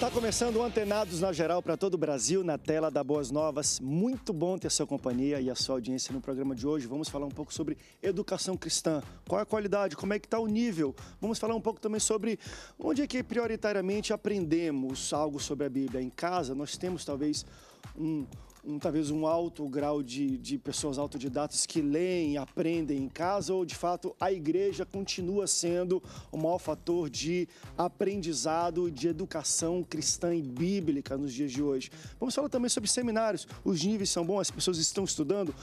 Está começando o Antenados na Geral para todo o Brasil, na tela da Boas Novas. Muito bom ter a sua companhia e a sua audiência no programa de hoje. Vamos falar um pouco sobre educação cristã. Qual é a qualidade? Como é que está o nível? Vamos falar um pouco também sobre onde é que prioritariamente aprendemos algo sobre a Bíblia. Em casa, nós temos talvez um, um, talvez um alto grau de, de pessoas autodidatas que leem, aprendem em casa, ou de fato a igreja continua sendo o maior fator de aprendizado, de educação cristã e bíblica nos dias de hoje? Vamos falar também sobre seminários. Os níveis são bons, as pessoas estão estudando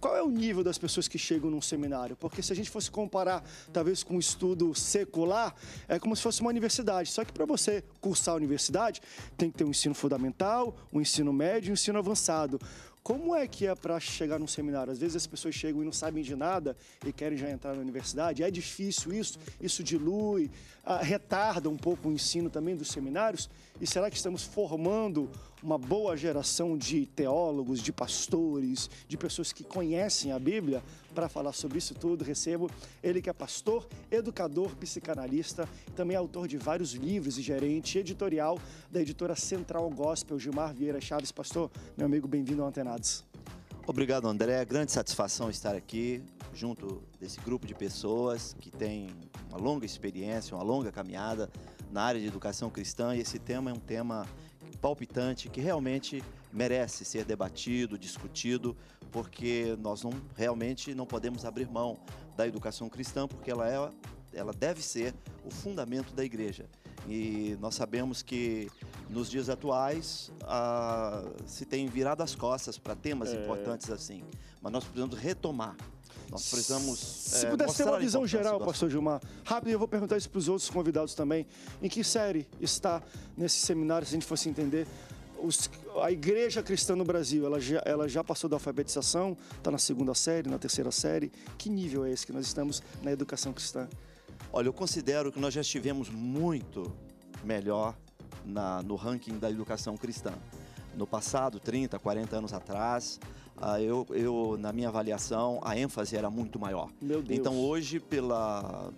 qual é o nível das pessoas que chegam num seminário? Porque se a gente fosse comparar, talvez, com um estudo secular, é como se fosse uma universidade. Só que para você cursar a universidade, tem que ter um ensino fundamental, um ensino médio e um ensino avançado. Como é que é para chegar num seminário? Às vezes as pessoas chegam e não sabem de nada e querem já entrar na universidade. É difícil isso? Isso dilui, ah, retarda um pouco o ensino também dos seminários? E será que estamos formando uma boa geração de teólogos, de pastores, de pessoas que conhecem a Bíblia para falar sobre isso tudo. Recebo ele que é pastor, educador, psicanalista, também autor de vários livros e gerente editorial da editora Central Gospel, Gilmar Vieira Chaves. Pastor, meu amigo, bem-vindo ao Antenados. Obrigado, André. Grande satisfação estar aqui junto desse grupo de pessoas que tem uma longa experiência, uma longa caminhada na área de educação cristã e esse tema é um tema palpitante que realmente merece ser debatido, discutido, porque nós não, realmente não podemos abrir mão da educação cristã, porque ela, é, ela deve ser o fundamento da igreja. E nós sabemos que nos dias atuais a, se tem virado as costas para temas é. importantes assim, mas nós precisamos retomar nós precisamos. Se é, pudesse ter uma visão geral, pastor Gilmar, rápido, eu vou perguntar isso para os outros convidados também. Em que série está nesse seminário, se a gente fosse entender? Os, a igreja cristã no Brasil, ela já, ela já passou da alfabetização, está na segunda série, na terceira série. Que nível é esse que nós estamos na educação cristã? Olha, eu considero que nós já estivemos muito melhor na, no ranking da educação cristã. No passado, 30, 40 anos atrás, ah, eu, eu, na minha avaliação, a ênfase era muito maior. Meu Deus. Então hoje, pela,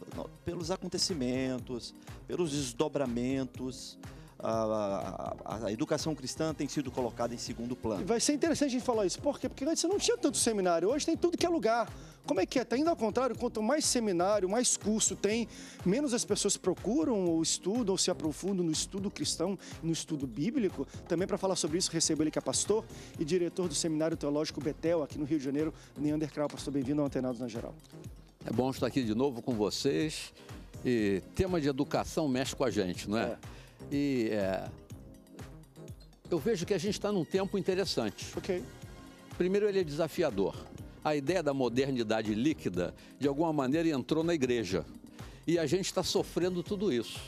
pelos acontecimentos, pelos desdobramentos, a, a, a, educação cristã tem sido colocada em segundo plano. E vai ser interessante a gente falar isso. Por quê? Porque antes você não tinha tanto seminário. Hoje tem tudo que é lugar. Como é que é? Ainda tá ao contrário, quanto mais seminário, mais curso tem, menos as pessoas procuram ou estudam ou se aprofundam no estudo cristão, no estudo bíblico. Também para falar sobre isso, recebo ele que é pastor e diretor do Seminário Teológico Betel, aqui no Rio de Janeiro, Neander Krau. Pastor, bem-vindo ao Antenados na Geral. É bom estar aqui de novo com vocês. E tema de educação mexe com a gente, não é? é. E é, eu vejo que a gente está num tempo interessante. Ok. Primeiro, ele é desafiador a ideia da modernidade líquida, de alguma maneira, entrou na igreja. E a gente está sofrendo tudo isso.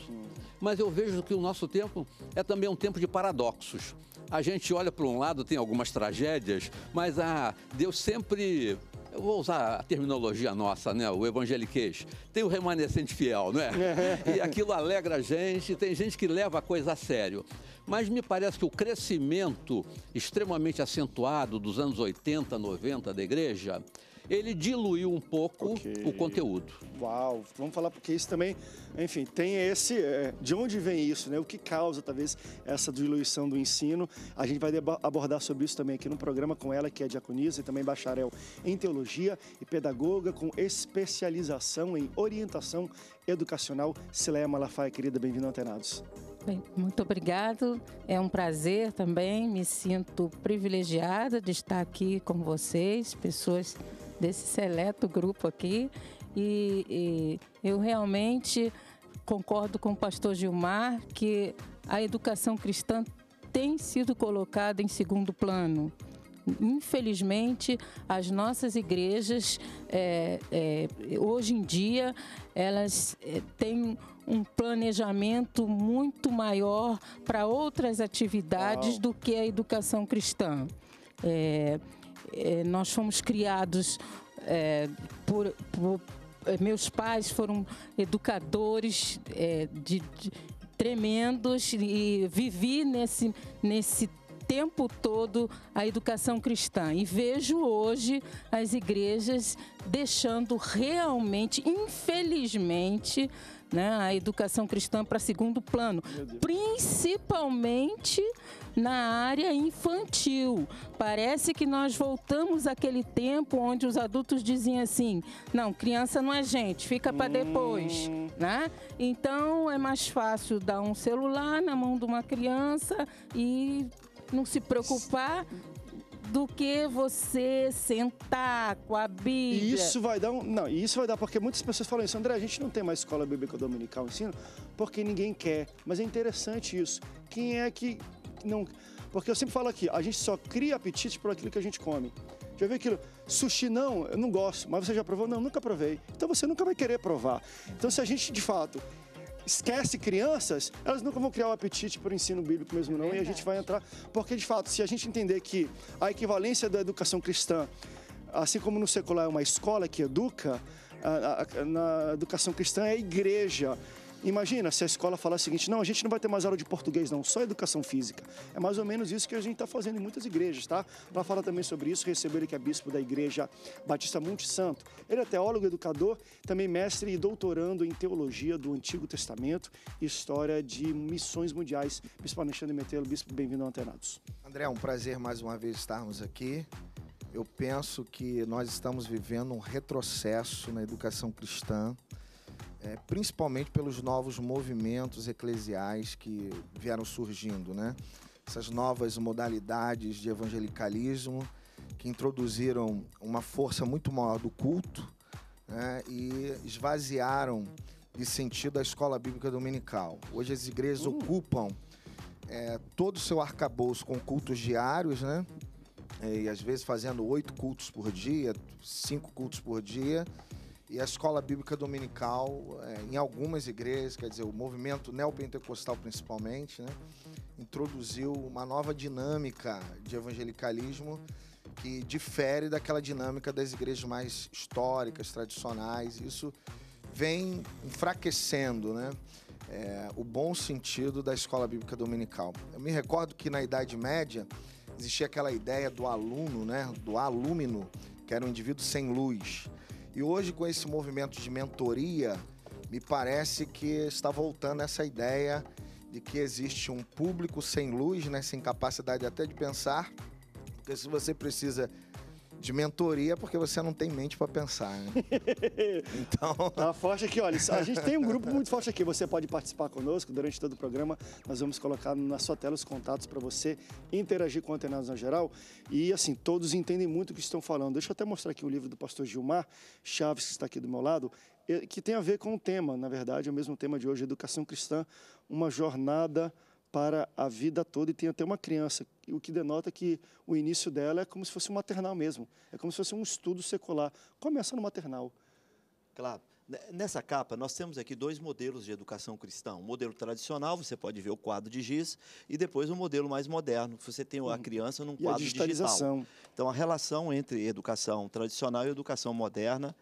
Mas eu vejo que o nosso tempo é também um tempo de paradoxos. A gente olha para um lado, tem algumas tragédias, mas ah, Deus sempre eu vou usar a terminologia nossa, né? O evangeliquez. Tem o remanescente fiel, não é? E aquilo alegra a gente, tem gente que leva a coisa a sério. Mas me parece que o crescimento extremamente acentuado dos anos 80, 90 da igreja, ele diluiu um pouco okay. o conteúdo. Uau, vamos falar porque isso também, enfim, tem esse, é, de onde vem isso, né? O que causa talvez essa diluição do ensino? A gente vai abordar sobre isso também aqui no programa com ela, que é diaconisa e também bacharel em teologia e pedagoga com especialização em orientação educacional. Sileia Malafaia, querida, bem-vinda ao Antenados. Bem, muito obrigado. É um prazer também. Me sinto privilegiada de estar aqui com vocês, pessoas desse seleto grupo aqui. E, e eu realmente concordo com o pastor Gilmar que a educação cristã tem sido colocada em segundo plano. Infelizmente, as nossas igrejas, é, é, hoje em dia, elas é, têm um planejamento muito maior para outras atividades Uau. do que a educação cristã. É, é, nós fomos criados é, por, por, é, meus pais foram educadores é, de, de, tremendos e vivi nesse nesse tempo todo a educação cristã e vejo hoje as igrejas deixando realmente, infelizmente, né, a educação cristã para segundo plano, principalmente na área infantil. Parece que nós voltamos àquele tempo onde os adultos diziam assim: não, criança não é gente, fica para depois, hum. né? Então é mais fácil dar um celular na mão de uma criança e não se preocupar do que você sentar com a Bíblia. Isso vai dar um. Não, isso vai dar, porque muitas pessoas falam isso, André, a gente não tem mais escola bíblica dominical ensino, porque ninguém quer. Mas é interessante isso. Quem é que não. Porque eu sempre falo aqui, a gente só cria apetite por aquilo que a gente come. Já viu aquilo? Sushi não, eu não gosto, mas você já provou? Não, nunca provei. Então você nunca vai querer provar. Então se a gente de fato esquece crianças, elas nunca vão criar o um apetite para o ensino bíblico mesmo não, é e a gente vai entrar, porque de fato, se a gente entender que a equivalência da educação cristã, assim como no secular é uma escola que educa, a, a, na educação cristã é a igreja. Imagina se a escola falar o seguinte: não, a gente não vai ter mais aula de português, não, só educação física. É mais ou menos isso que a gente está fazendo em muitas igrejas, tá? Para falar também sobre isso, receber ele que é bispo da Igreja Batista Monte Santo. Ele é teólogo, educador, também mestre e doutorando em teologia do Antigo Testamento e história de missões mundiais. Bispo Alexandre Metelo, bispo, bem-vindo ao Antenados. André, é um prazer mais uma vez estarmos aqui. Eu penso que nós estamos vivendo um retrocesso na educação cristã é, principalmente pelos novos movimentos eclesiais que vieram surgindo, né? Essas novas modalidades de evangelicalismo que introduziram uma força muito maior do culto né? e esvaziaram de sentido a escola bíblica dominical. Hoje as igrejas hum. ocupam é, todo o seu arcabouço com cultos diários, né? É, e às vezes fazendo oito cultos por dia, cinco cultos por dia e a escola bíblica dominical é, em algumas igrejas, quer dizer, o movimento neopentecostal principalmente, né, introduziu uma nova dinâmica de evangelicalismo que difere daquela dinâmica das igrejas mais históricas, tradicionais. Isso vem enfraquecendo, né? É, o bom sentido da escola bíblica dominical. Eu me recordo que na Idade Média existia aquela ideia do aluno, né, do alúmino, que era um indivíduo sem luz. E hoje, com esse movimento de mentoria, me parece que está voltando essa ideia de que existe um público sem luz, né, sem capacidade até de pensar, porque se você precisa de mentoria porque você não tem mente para pensar. Né? Então. Tá forte aqui, olha. A gente tem um grupo muito forte aqui. Você pode participar conosco durante todo o programa. Nós vamos colocar na sua tela os contatos para você interagir com o Antenados na geral. E assim, todos entendem muito o que estão falando. Deixa eu até mostrar aqui o livro do pastor Gilmar Chaves, que está aqui do meu lado que tem a ver com o tema, na verdade, é o mesmo tema de hoje, Educação Cristã, uma jornada para a vida toda e tem até uma criança, o que denota que o início dela é como se fosse um maternal mesmo, é como se fosse um estudo secular, começa no maternal. Claro. Nessa capa, nós temos aqui dois modelos de educação cristã. O modelo tradicional, você pode ver o quadro de giz, e depois o um modelo mais moderno, que você tem a hum. criança num quadro e a digitalização. digital. Então, a relação entre educação tradicional e educação moderna,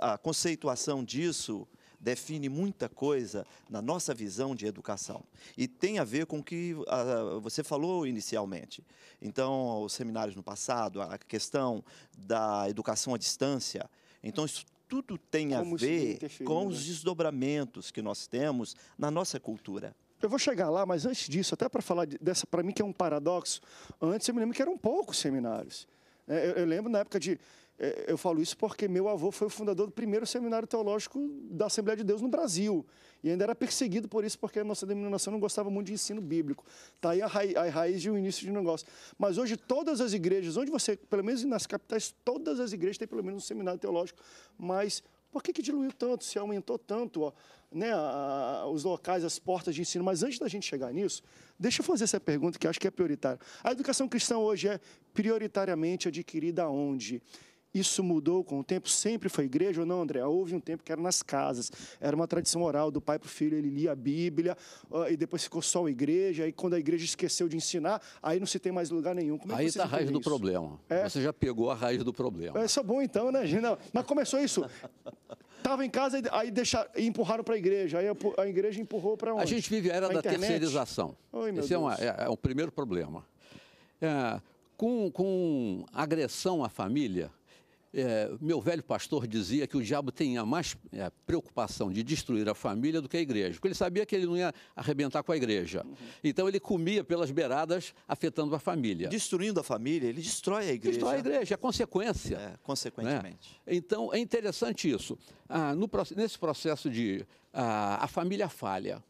a conceituação disso define muita coisa na nossa visão de educação e tem a ver com o que ah, você falou inicialmente. Então, os seminários no passado, a questão da educação à distância. Então, isso tudo tem a ver com os né? desdobramentos que nós temos na nossa cultura. Eu vou chegar lá, mas antes disso, até para falar dessa, para mim que é um paradoxo, antes eu me lembro que eram poucos seminários. É, eu, eu lembro na época de é, eu falo isso porque meu avô foi o fundador do primeiro seminário teológico da Assembleia de Deus no Brasil. E ainda era perseguido por isso, porque a nossa denominação não gostava muito de ensino bíblico. Está aí a, raiz, a raiz início de negócio. Mas hoje, todas as igrejas, onde você, pelo menos nas capitais, todas as igrejas têm pelo menos um seminário teológico. Mas por que, que diluiu tanto, se aumentou tanto ó, né, a, a, os locais, as portas de ensino? Mas antes da gente chegar nisso, deixa eu fazer essa pergunta que acho que é prioritária. A educação cristã hoje é prioritariamente adquirida onde? Isso mudou com o tempo? Sempre foi igreja ou não, André? Houve um tempo que era nas casas, era uma tradição oral do pai para o filho, ele lia a Bíblia e depois ficou só a igreja. Aí quando a igreja esqueceu de ensinar, aí não se tem mais lugar nenhum. Como é aí está a raiz do problema. É? Você já pegou a raiz do problema. É só bom então, né, Gina? Mas começou isso. Tava em casa, aí deixar, empurraram para a igreja, aí a igreja empurrou para onde? A gente vive a era pra da internet. terceirização. Esse é, uma, é, é, o primeiro problema. É, com, com agressão à família, é, meu velho pastor dizia que o diabo tinha mais é, preocupação de destruir a família do que a igreja, porque ele sabia que ele não ia arrebentar com a igreja. Uhum. Então ele comia pelas beiradas, afetando a família. Destruindo a família, ele destrói a igreja. Destrói a igreja, é consequência. É, consequentemente. Né? Então é interessante isso. Ah, no, nesse processo de ah, a família falha.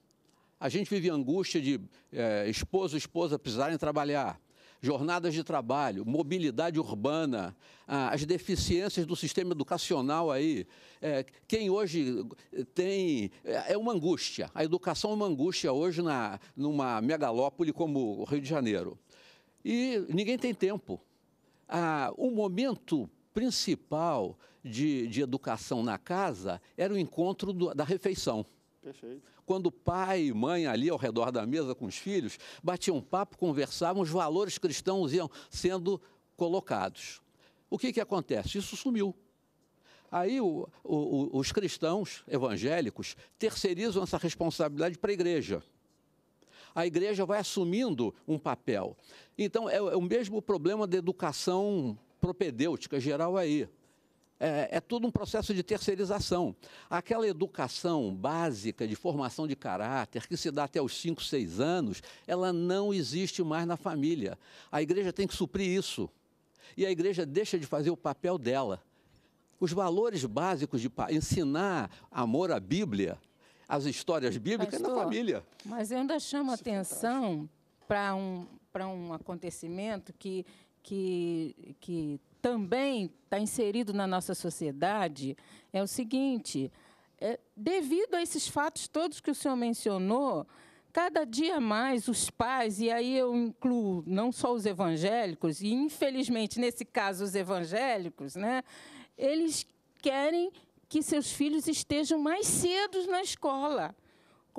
A gente vive a angústia de eh, esposo e esposa precisarem trabalhar jornadas de trabalho, mobilidade urbana, as deficiências do sistema educacional aí. É, quem hoje tem. É, é uma angústia. A educação é uma angústia hoje na, numa megalópole como o Rio de Janeiro. E ninguém tem tempo. o momento principal de, de educação na casa era o encontro do, da refeição. Perfeito quando pai e mãe ali ao redor da mesa com os filhos batiam papo, conversavam, os valores cristãos iam sendo colocados. O que, que acontece? Isso sumiu. Aí o, o, os cristãos evangélicos terceirizam essa responsabilidade para a igreja. A igreja vai assumindo um papel. Então, é, é o mesmo problema da educação propedêutica geral aí é, é todo um processo de terceirização. Aquela educação básica de formação de caráter que se dá até os 5, 6 anos, ela não existe mais na família. A igreja tem que suprir isso. E a igreja deixa de fazer o papel dela. Os valores básicos de ensinar amor à Bíblia, as histórias bíblicas Pastor, na família. Mas eu ainda chamo isso é atenção para um, um acontecimento que, que, que também está inserido na nossa sociedade é o seguinte: é, devido a esses fatos todos que o senhor mencionou, cada dia mais os pais, e aí eu incluo não só os evangélicos, e infelizmente nesse caso os evangélicos, né, eles querem que seus filhos estejam mais cedo na escola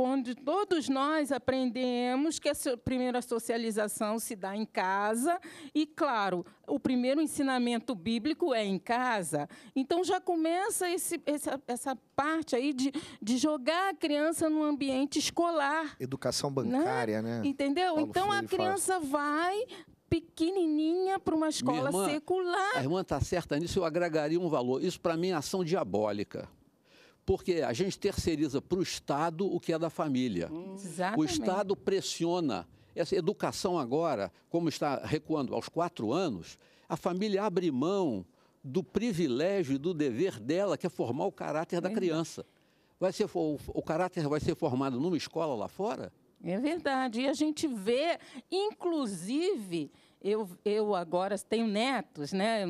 onde todos nós aprendemos que a primeira socialização se dá em casa e, claro, o primeiro ensinamento bíblico é em casa. Então já começa esse, essa, essa parte aí de, de jogar a criança no ambiente escolar. Educação né? bancária, né? né? Entendeu? Paulo então Freire a criança faz. vai pequenininha para uma escola irmã, secular. A irmã está certa nisso, eu agregaria um valor. Isso, para mim, é ação diabólica. Porque a gente terceiriza para o Estado o que é da família. Hum. Exatamente. o Estado pressiona. Essa educação agora, como está recuando aos quatro anos, a família abre mão do privilégio e do dever dela, que é formar o caráter é da criança. Vai ser, o, o caráter vai ser formado numa escola lá fora? É verdade. E a gente vê, inclusive, eu, eu agora tenho netos, né?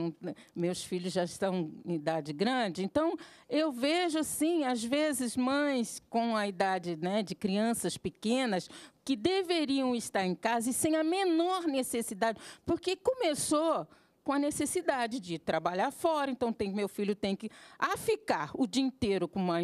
meus filhos já estão em idade grande, então eu vejo, assim, às vezes, mães com a idade né, de crianças pequenas que deveriam estar em casa e sem a menor necessidade, porque começou com a necessidade de trabalhar fora, então tem, meu filho tem que a ficar o dia inteiro com uma,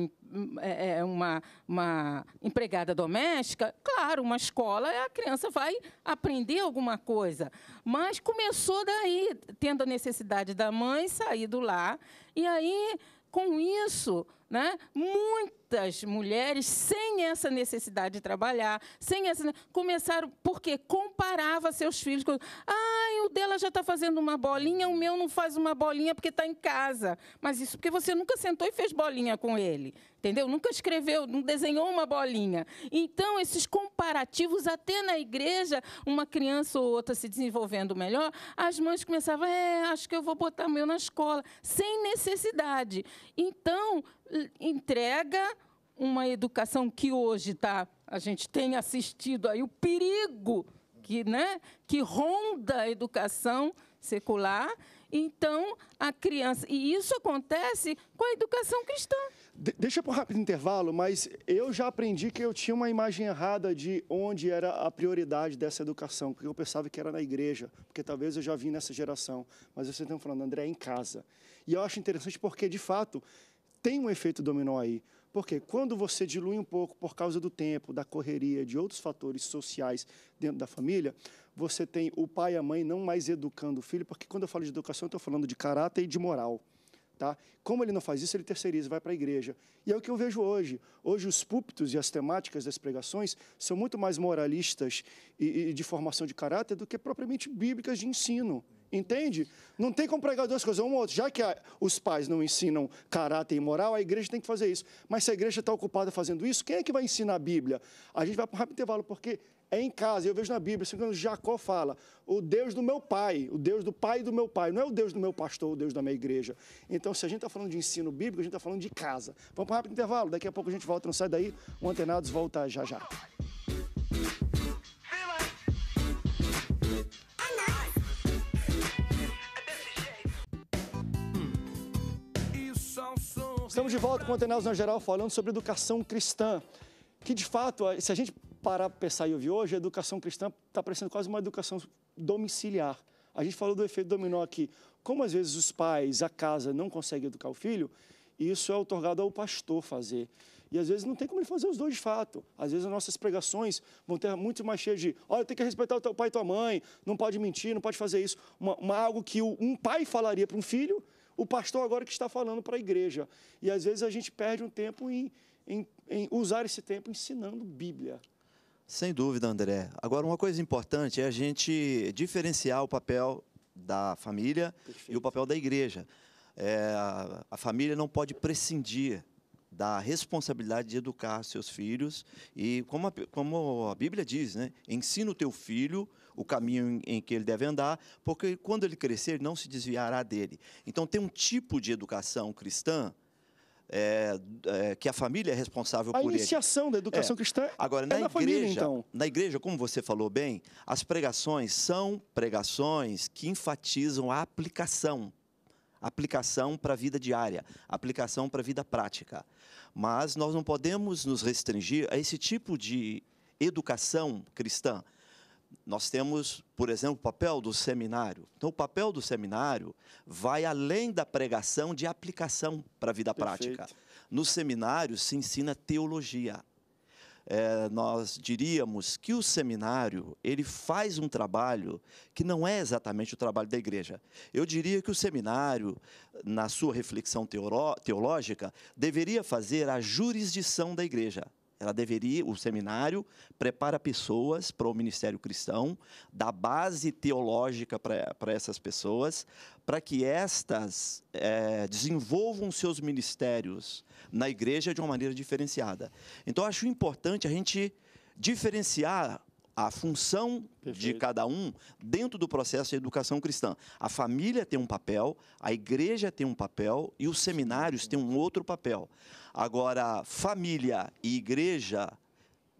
é, é, uma, uma empregada doméstica. Claro, uma escola, a criança vai aprender alguma coisa. Mas começou daí, tendo a necessidade da mãe sair do lar. E aí, com isso, né, muito muitas mulheres sem essa necessidade de trabalhar, sem essa começaram porque comparava seus filhos com, ah, o dela já está fazendo uma bolinha, o meu não faz uma bolinha porque está em casa. Mas isso porque você nunca sentou e fez bolinha com ele, entendeu? Nunca escreveu, não desenhou uma bolinha. Então esses comparativos até na igreja, uma criança ou outra se desenvolvendo melhor, as mães começavam, é, acho que eu vou botar meu na escola, sem necessidade. Então entrega uma educação que hoje tá, a gente tem assistido aí o perigo que, né, que ronda a educação secular. Então, a criança. E isso acontece com a educação cristã. De deixa para um rápido intervalo, mas eu já aprendi que eu tinha uma imagem errada de onde era a prioridade dessa educação, porque eu pensava que era na igreja, porque talvez eu já vim nessa geração. Mas vocês estão tá falando, André, é em casa. E eu acho interessante porque, de fato, tem um efeito dominó aí. Porque quando você dilui um pouco por causa do tempo, da correria, de outros fatores sociais dentro da família, você tem o pai e a mãe não mais educando o filho, porque quando eu falo de educação, eu estou falando de caráter e de moral. Tá? Como ele não faz isso, ele terceiriza, vai para a igreja. E é o que eu vejo hoje. Hoje, os púlpitos e as temáticas das pregações são muito mais moralistas e, e de formação de caráter do que propriamente bíblicas de ensino. Entende? Não tem como pregar duas coisas. Uma ou outra. Já que a, os pais não ensinam caráter e moral, a igreja tem que fazer isso. Mas se a igreja está ocupada fazendo isso, quem é que vai ensinar a Bíblia? A gente vai para um rápido intervalo, porque é em casa. Eu vejo na Bíblia, assim, quando Jacó fala, o Deus do meu pai, o Deus do pai do meu pai, não é o Deus do meu pastor, o Deus da minha igreja. Então, se a gente está falando de ensino bíblico, a gente está falando de casa. Vamos para um rápido intervalo. Daqui a pouco a gente volta, não sai daí. O Antenados volta já já. Estamos de volta com o Antenaus na Geral falando sobre educação cristã, que de fato, se a gente parar para pensar e ouvir hoje, a educação cristã está parecendo quase uma educação domiciliar. A gente falou do efeito dominó aqui. Como às vezes os pais, a casa, não conseguem educar o filho, isso é otorgado ao pastor fazer. E às vezes não tem como ele fazer os dois de fato. Às vezes as nossas pregações vão ter muito mais cheio de, olha, tem que respeitar o teu pai e tua mãe, não pode mentir, não pode fazer isso. Uma, uma algo que um pai falaria para um filho o pastor agora que está falando para a igreja. E às vezes a gente perde um tempo em, em, em usar esse tempo ensinando Bíblia. Sem dúvida, André. Agora, uma coisa importante é a gente diferenciar o papel da família Perfeito. e o papel da igreja. É, a família não pode prescindir da responsabilidade de educar seus filhos e, como a, como a Bíblia diz, né, ensina o teu filho o caminho em que ele deve andar, porque quando ele crescer, não se desviará dele. Então, tem um tipo de educação cristã é, é, que a família é responsável a por ele. A iniciação da educação é. cristã Agora, é na, igreja, família, então. Na igreja, como você falou bem, as pregações são pregações que enfatizam a aplicação. Aplicação para a vida diária, aplicação para a vida prática. Mas nós não podemos nos restringir a esse tipo de educação cristã, nós temos, por exemplo, o papel do seminário. Então, o papel do seminário vai além da pregação de aplicação para a vida Perfeito. prática. No seminário se ensina teologia. É, nós diríamos que o seminário ele faz um trabalho que não é exatamente o trabalho da igreja. Eu diria que o seminário, na sua reflexão teológica, deveria fazer a jurisdição da igreja. Ela deveria, o seminário prepara pessoas para o ministério cristão, dá base teológica para essas pessoas, para que estas é, desenvolvam seus ministérios na igreja de uma maneira diferenciada. Então, acho importante a gente diferenciar a função Perfeito. de cada um dentro do processo de educação cristã. A família tem um papel, a igreja tem um papel e os seminários têm um outro papel. Agora, família e igreja,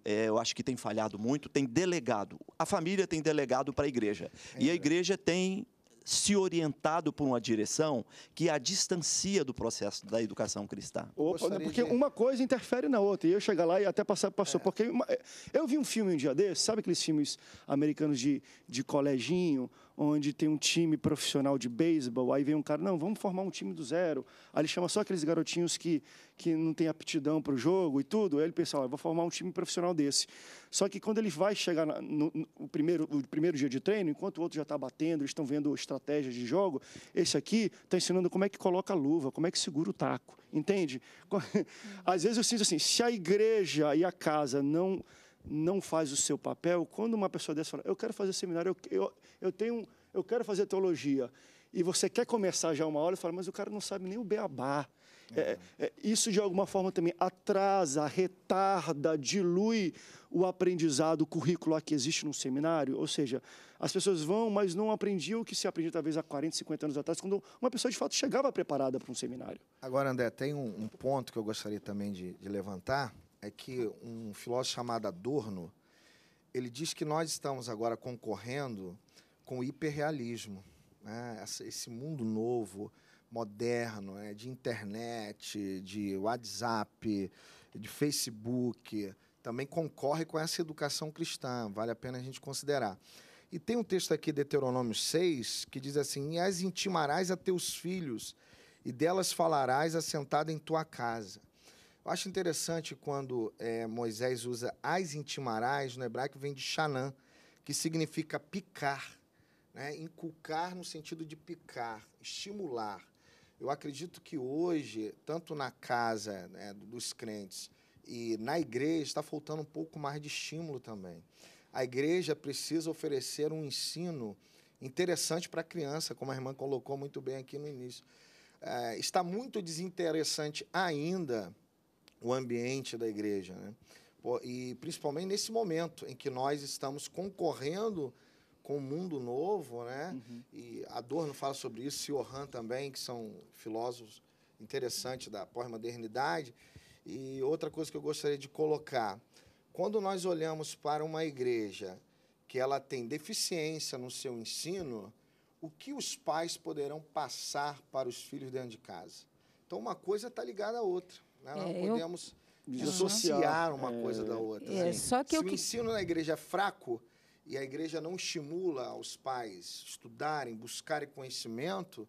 é, eu acho que tem falhado muito, tem delegado. A família tem delegado para a igreja. É. E a é. igreja tem se orientado por uma direção que a distancia do processo da educação cristã. Opa, né? porque de... uma coisa interfere na outra. E eu chegar lá e até passar, passou. É. Porque eu vi um filme um dia desses, sabe aqueles filmes americanos de, de coleginho, onde tem um time profissional de beisebol, aí vem um cara, não, vamos formar um time do zero. Aí ele chama só aqueles garotinhos que, que não têm aptidão para o jogo e tudo. Aí ele pensa, vou formar um time profissional desse. Só que quando ele vai chegar no, no, no primeiro, o primeiro dia de treino, enquanto o outro já está batendo, eles estão vendo estratégias de jogo, esse aqui está ensinando como é que coloca a luva, como é que segura o taco, entende? Às vezes eu sinto assim, se a igreja e a casa não não faz o seu papel, quando uma pessoa dessa fala, eu quero fazer seminário, eu, eu, eu, tenho, eu quero fazer teologia, e você quer começar já uma hora, e fala, mas o cara não sabe nem o beabá. É, uhum. É, é, isso, de alguma forma, também atrasa, retarda, dilui o aprendizado curricular que existe num seminário. Ou seja, as pessoas vão, mas não aprendiam o que se aprendia talvez há 40, 50 anos atrás, quando uma pessoa, de fato, chegava preparada para um seminário. Agora, André, tem um, um ponto que eu gostaria também de, de levantar, é que um filósofo chamado Adorno ele diz que nós estamos agora concorrendo com o hiperrealismo, né? esse mundo novo, moderno, né? de internet, de WhatsApp, de Facebook, também concorre com essa educação cristã, vale a pena a gente considerar. E tem um texto aqui, Deuteronômio 6, que diz assim: E as intimarás a teus filhos, e delas falarás assentado em tua casa eu acho interessante quando é, Moisés usa as intimarais no hebraico vem de Xanã, que significa picar, né? inculcar no sentido de picar, estimular. Eu acredito que hoje, tanto na casa né, dos crentes e na igreja, está faltando um pouco mais de estímulo também. A igreja precisa oferecer um ensino interessante para a criança, como a irmã colocou muito bem aqui no início. É, está muito desinteressante ainda o ambiente da igreja. Né? E principalmente nesse momento em que nós estamos concorrendo com o mundo novo, né? Uhum. E Adorno fala sobre isso, e Siohan também, que são filósofos interessantes da pós-modernidade. E outra coisa que eu gostaria de colocar, quando nós olhamos para uma igreja que ela tem deficiência no seu ensino, o que os pais poderão passar para os filhos dentro de casa? Então uma coisa está ligada à outra. Né? Não é, podemos eu... dissociar uhum. uma é, coisa da outra. É, assim. só que Se eu o que... ensino na igreja é fraco e a igreja não estimula os pais estudarem, buscarem conhecimento,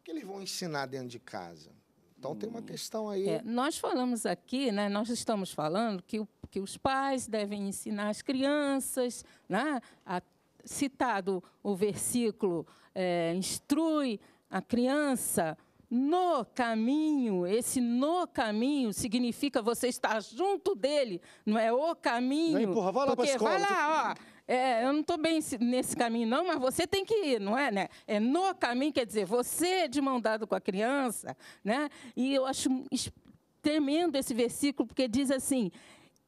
o que eles vão ensinar dentro de casa? Então tem uma hum. questão aí. É, nós falamos aqui, né, nós estamos falando que, o, que os pais devem ensinar as crianças, né, a, citado o versículo, é, instrui a criança no caminho. Esse no caminho significa você estar junto dele, não é o caminho. vai lá porque escola, vai lá, ó. É, eu não estou bem nesse caminho, não, mas você tem que ir, não é? Né? É no caminho, quer dizer, você é de mão dada com a criança, né? E eu acho tremendo esse versículo, porque diz assim: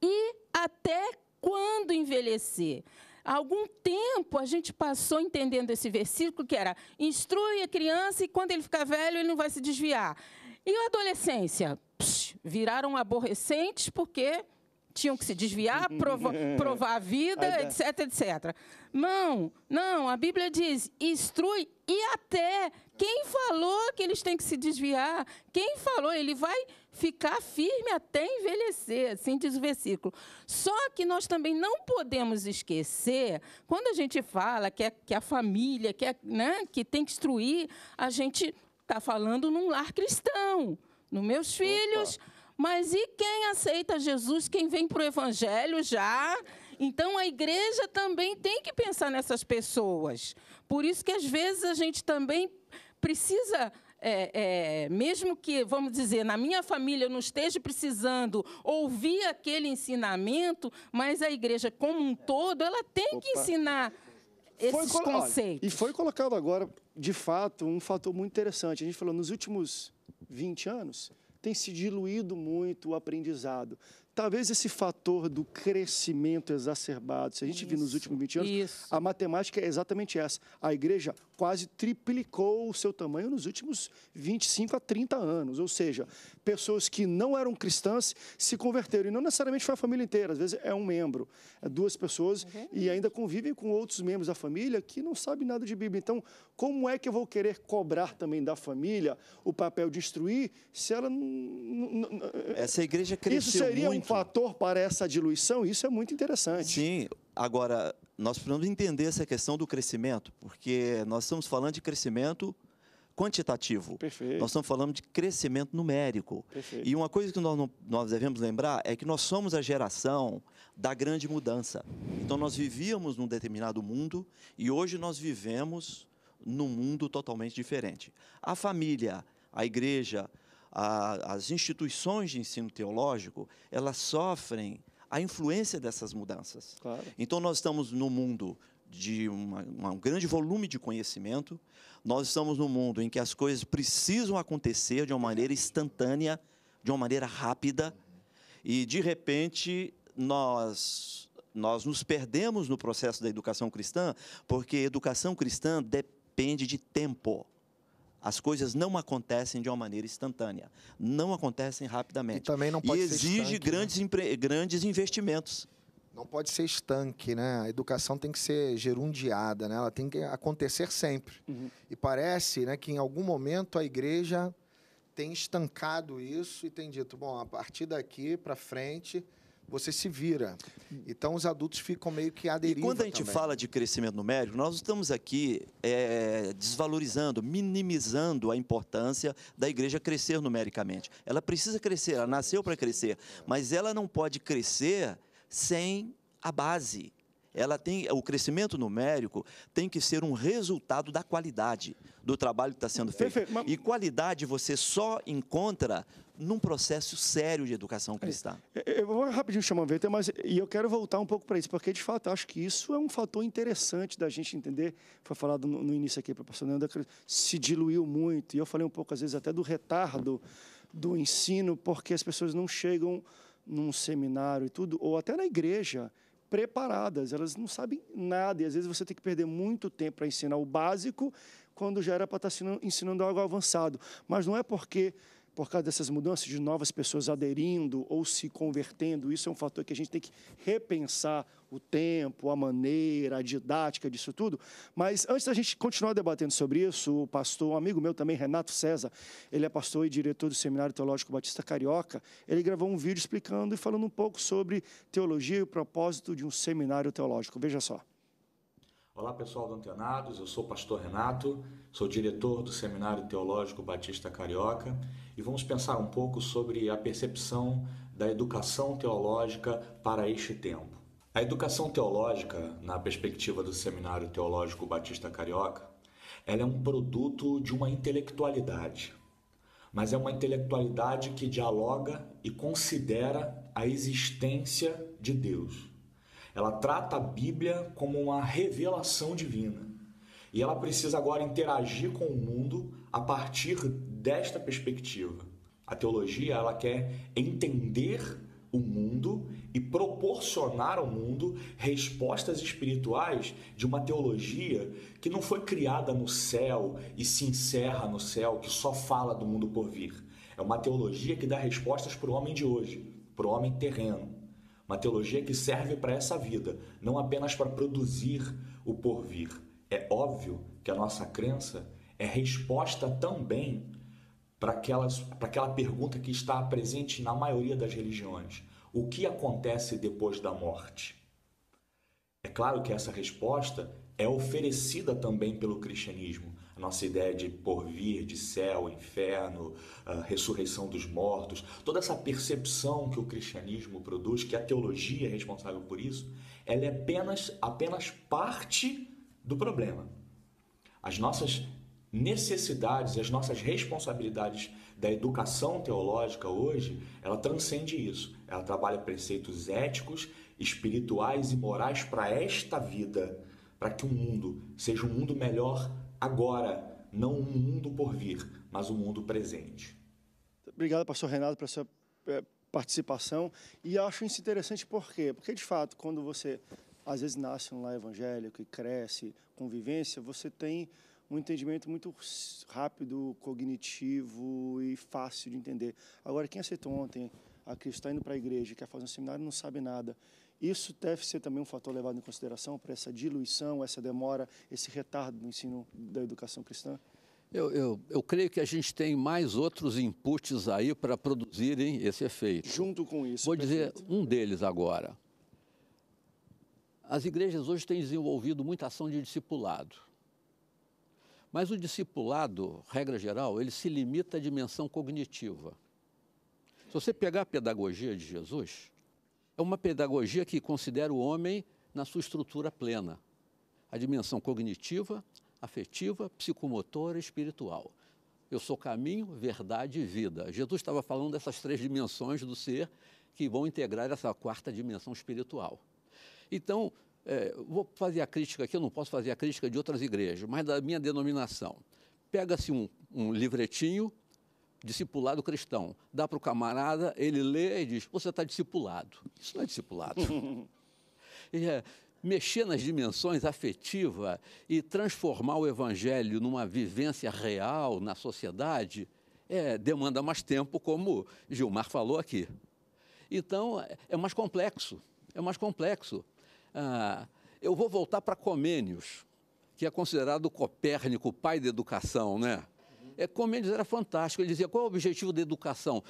e até quando envelhecer? algum tempo a gente passou entendendo esse versículo que era: instrui a criança e quando ele ficar velho ele não vai se desviar. E a adolescência? Psh, viraram aborrecentes porque tinham que se desviar, provar, provar a vida, etc, etc. Não, não, a Bíblia diz: instrui e até. Quem falou que eles têm que se desviar? Quem falou? Ele vai ficar firme até envelhecer, assim diz o versículo. Só que nós também não podemos esquecer, quando a gente fala que, é, que é a família que, é, né, que tem que instruir, a gente está falando num lar cristão, nos meus Opa. filhos. Mas e quem aceita Jesus, quem vem para o Evangelho já? Então a igreja também tem que pensar nessas pessoas. Por isso que às vezes a gente também precisa é, é, mesmo que, vamos dizer, na minha família eu não esteja precisando ouvir aquele ensinamento, mas a igreja como um todo, ela tem Opa. que ensinar esses foi, conceitos. Olha, e foi colocado agora, de fato, um fator muito interessante. A gente falou, nos últimos 20 anos, tem se diluído muito o aprendizado. Talvez esse fator do crescimento exacerbado, se a gente isso, viu nos últimos 20 anos, isso. a matemática é exatamente essa. A igreja quase triplicou o seu tamanho nos últimos 25 a 30 anos. Ou seja, pessoas que não eram cristãs se converteram. E não necessariamente foi a família inteira, às vezes é um membro, é duas pessoas uhum. e ainda convivem com outros membros da família que não sabem nada de Bíblia. Então, como é que eu vou querer cobrar também da família o papel de instruir se ela não. Essa igreja cresceu muito fator para essa diluição, isso é muito interessante. Sim, agora nós precisamos entender essa questão do crescimento, porque nós estamos falando de crescimento quantitativo. Perfeito. Nós estamos falando de crescimento numérico. Perfeito. E uma coisa que nós, não, nós devemos lembrar é que nós somos a geração da grande mudança. Então, nós vivíamos num determinado mundo e hoje nós vivemos num mundo totalmente diferente. A família, a igreja, a, as instituições de ensino teológico, elas sofrem a influência dessas mudanças. Claro. Então, nós estamos no mundo de uma, uma, um grande volume de conhecimento, nós estamos num mundo em que as coisas precisam acontecer de uma maneira instantânea, de uma maneira rápida, e, de repente, nós, nós nos perdemos no processo da educação cristã, porque educação cristã depende de tempo. As coisas não acontecem de uma maneira instantânea, não acontecem rapidamente. E também não pode e exige estanque, né? grandes, né? grandes investimentos. Não pode ser estanque, né? A educação tem que ser gerundiada, né? Ela tem que acontecer sempre. Uhum. E parece, né, que em algum momento a igreja tem estancado isso e tem dito, bom, a partir daqui para frente você se vira. Então os adultos ficam meio que aderidos. E quando a gente também. fala de crescimento numérico, nós estamos aqui é, desvalorizando, minimizando a importância da igreja crescer numericamente. Ela precisa crescer, ela nasceu para crescer, mas ela não pode crescer sem a base ela tem o crescimento numérico tem que ser um resultado da qualidade do trabalho que está sendo feito. E qualidade você só encontra num processo sério de educação cristã. É, é, eu vou rapidinho chamar Veta, mas e eu quero voltar um pouco para isso, porque de fato acho que isso é um fator interessante da gente entender. Foi falado no, no início aqui para o pastor Leandro, se diluiu muito, e eu falei um pouco às vezes até do retardo do ensino, porque as pessoas não chegam num seminário e tudo, ou até na igreja preparadas, elas não sabem nada. E às vezes você tem que perder muito tempo para ensinar o básico, quando já era para estar tá ensinando algo avançado. Mas não é porque por causa dessas mudanças, de novas pessoas aderindo ou se convertendo. Isso é um fator que a gente tem que repensar o tempo, a maneira, a didática disso tudo. Mas antes da gente continuar debatendo sobre isso, o pastor, um amigo meu também, Renato César, ele é pastor e diretor do Seminário Teológico Batista Carioca, ele gravou um vídeo explicando e falando um pouco sobre teologia e o propósito de um seminário teológico. Veja só. Olá pessoal do Antenados, eu sou o pastor Renato, sou diretor do Seminário Teológico Batista Carioca e vamos pensar um pouco sobre a percepção da educação teológica para este tempo. A educação teológica, na perspectiva do Seminário Teológico Batista Carioca, ela é um produto de uma intelectualidade, mas é uma intelectualidade que dialoga e considera a existência de Deus. Ela trata a Bíblia como uma revelação divina. E ela precisa agora interagir com o mundo a partir desta perspectiva. A teologia, ela quer entender o mundo e proporcionar ao mundo respostas espirituais de uma teologia que não foi criada no céu e se encerra no céu, que só fala do mundo por vir. É uma teologia que dá respostas para o homem de hoje, para o homem terreno. Uma teologia que serve para essa vida, não apenas para produzir o porvir. É óbvio que a nossa crença é resposta também para aquela pergunta que está presente na maioria das religiões: o que acontece depois da morte? É claro que essa resposta é oferecida também pelo cristianismo, a nossa ideia de porvir, de céu, inferno, ressurreição dos mortos, toda essa percepção que o cristianismo produz, que a teologia é responsável por isso, ela é apenas, apenas parte do problema. As nossas necessidades, as nossas responsabilidades da educação teológica hoje, ela transcende isso. Ela trabalha preceitos éticos, espirituais e morais para esta vida, para que o mundo seja um mundo melhor agora, não um mundo por vir, mas um mundo presente. Obrigado, pastor Renato, pela sua é, participação. E acho isso interessante por quê? Porque, de fato, quando você às vezes nasce no lar evangélico e cresce, convivência, você tem um entendimento muito rápido, cognitivo e fácil de entender. Agora, quem aceitou ontem a Cristo, está indo para a igreja, quer fazer um seminário, não sabe nada. Isso deve ser também um fator levado em consideração para essa diluição, essa demora, esse retardo no ensino da educação cristã? Eu, eu, eu creio que a gente tem mais outros inputs aí para produzirem esse efeito. Junto com isso. Vou perfeito. dizer um deles agora. As igrejas hoje têm desenvolvido muita ação de discipulado. Mas o discipulado, regra geral, ele se limita à dimensão cognitiva. Se você pegar a pedagogia de Jesus, é uma pedagogia que considera o homem na sua estrutura plena, a dimensão cognitiva, afetiva, psicomotora e espiritual. Eu sou caminho, verdade e vida. Jesus estava falando dessas três dimensões do ser que vão integrar essa quarta dimensão espiritual. Então, é, vou fazer a crítica aqui, eu não posso fazer a crítica de outras igrejas, mas da minha denominação. Pega-se um, um livretinho discipulado cristão. Dá para o camarada, ele lê e diz: Você está discipulado. Isso não é discipulado. é mexer nas dimensões afetiva e transformar o evangelho numa vivência real na sociedade é, demanda mais tempo, como Gilmar falou aqui. Então, é mais complexo. É mais complexo. Ah, eu vou voltar para Comênios, que é considerado Copérnico, pai da educação, né? É, era fantástico. Ele dizia qual é o objetivo da educação.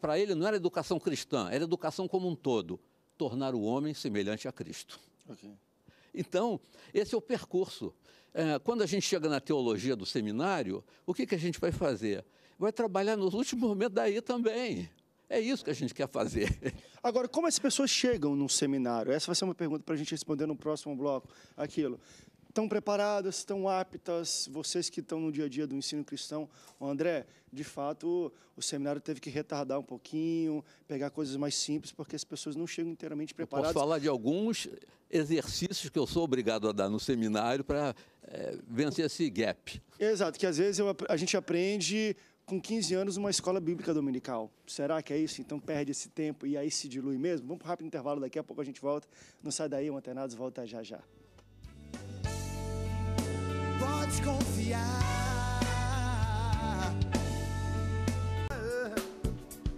Para ele, não era educação cristã, era educação como um todo tornar o homem semelhante a Cristo. Okay. Então, esse é o percurso. É, quando a gente chega na teologia do seminário, o que, que a gente vai fazer? Vai trabalhar nos últimos momentos daí também. É isso que a gente quer fazer. Agora, como as pessoas chegam no seminário? Essa vai ser uma pergunta para a gente responder no próximo bloco. Aquilo estão preparadas, estão aptas, vocês que estão no dia a dia do ensino cristão. André, de fato, o seminário teve que retardar um pouquinho, pegar coisas mais simples, porque as pessoas não chegam inteiramente preparadas. Eu posso falar de alguns exercícios que eu sou obrigado a dar no seminário para é, eh, vencer esse gap. Exato, que às vezes eu, a gente aprende com 15 anos uma escola bíblica dominical. Será que é isso? Então perde esse tempo e aí se dilui mesmo? Vamos para um rápido intervalo, daqui a pouco a gente volta. Não sai daí, o Antenados volta já já pode confiar.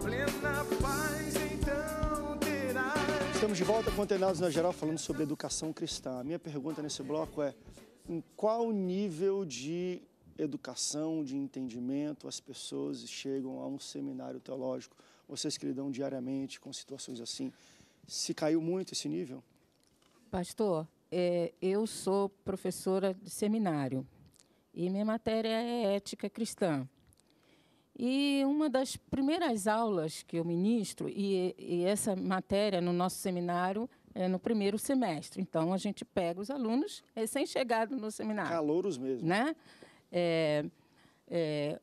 Plena paz, então terá. Estamos de volta com o Antenados na Geral falando sobre educação cristã. A minha pergunta nesse bloco é: em qual nível de educação, de entendimento as pessoas chegam a um seminário teológico? Vocês que lidam diariamente com situações assim, se caiu muito esse nível? Pastor, é, eu sou professora de seminário e minha matéria é ética cristã. E uma das primeiras aulas que eu ministro, e, e essa matéria no nosso seminário é no primeiro semestre. Então, a gente pega os alunos recém-chegados no seminário. Calouros mesmo. Né? É, é,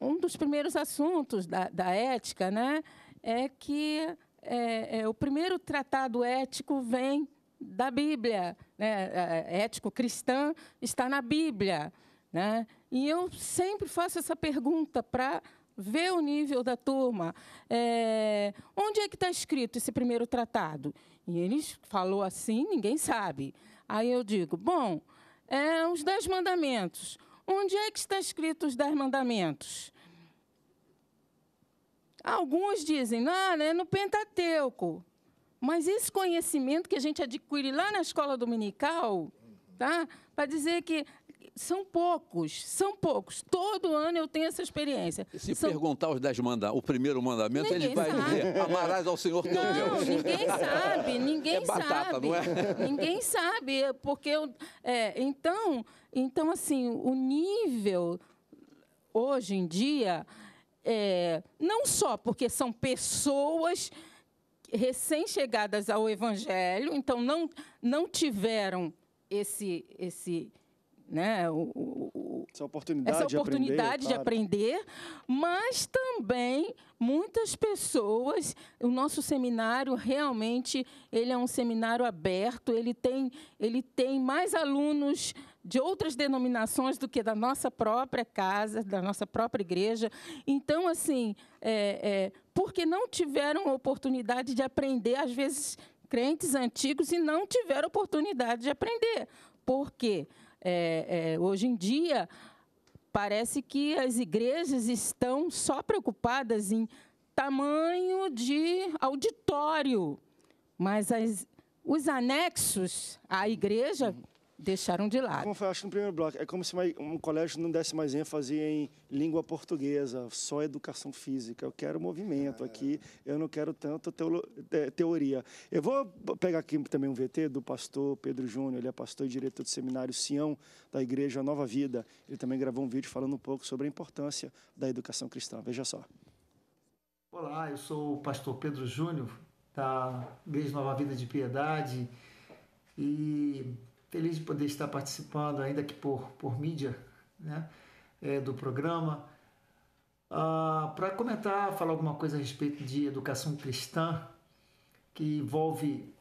um dos primeiros assuntos da, da ética né, é que é, é o primeiro tratado ético vem da Bíblia, né? É, é, ético-cristã, está na Bíblia. Né? E eu sempre faço essa pergunta para ver o nível da turma. É, onde é que está escrito esse primeiro tratado? E eles falou assim, ninguém sabe. Aí eu digo, bom, é os dez mandamentos. Onde é que está escrito os dez mandamentos? Alguns dizem, não, é no Pentateuco. Mas esse conhecimento que a gente adquire lá na escola dominical, tá? para dizer que são poucos, são poucos. Todo ano eu tenho essa experiência. E se são... perguntar os dez mandamentos, o primeiro mandamento, ninguém ele vai sabe. dizer: amarás ao Senhor teu não, Deus. Ninguém sabe, ninguém é batata, sabe. Não é? Ninguém sabe, é porque eu... é, então, então assim, o nível hoje em dia é, não só porque são pessoas recém-chegadas ao Evangelho, então não, não tiveram esse, esse, né, o, essa oportunidade, essa oportunidade de, aprender, de aprender, mas também muitas pessoas. O nosso seminário realmente ele é um seminário aberto, ele tem, ele tem mais alunos de outras denominações do que da nossa própria casa, da nossa própria igreja. Então, assim, é, é, porque não tiveram oportunidade de aprender, às vezes crentes antigos, e não tiveram oportunidade de aprender. Porque é, é, hoje em dia parece que as igrejas estão só preocupadas em tamanho de auditório, mas as, os anexos à igreja deixaram de lado. Como foi, acho, no primeiro bloco, é como se um colégio não desse mais ênfase em língua portuguesa, só educação física. Eu quero movimento ah. aqui, eu não quero tanto teolo, te, teoria. Eu vou pegar aqui também um VT do pastor Pedro Júnior, ele é pastor e diretor do seminário Sião, da Igreja Nova Vida. Ele também gravou um vídeo falando um pouco sobre a importância da educação cristã. Veja só. Olá, eu sou o pastor Pedro Júnior, da Igreja Nova Vida de Piedade, e Feliz de poder estar participando, ainda que por, por mídia, né, é, do programa. Ah, Para comentar, falar alguma coisa a respeito de educação cristã, que envolve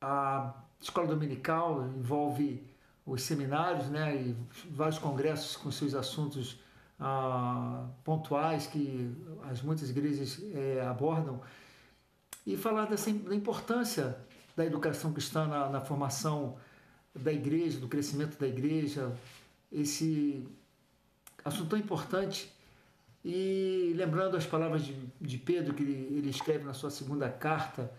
a escola dominical, envolve os seminários né, e vários congressos com seus assuntos ah, pontuais que as muitas igrejas é, abordam e falar dessa, da importância da educação cristã na, na formação da igreja, do crescimento da igreja, esse assunto tão importante. E lembrando as palavras de, de Pedro, que ele, ele, escreve na sua segunda carta,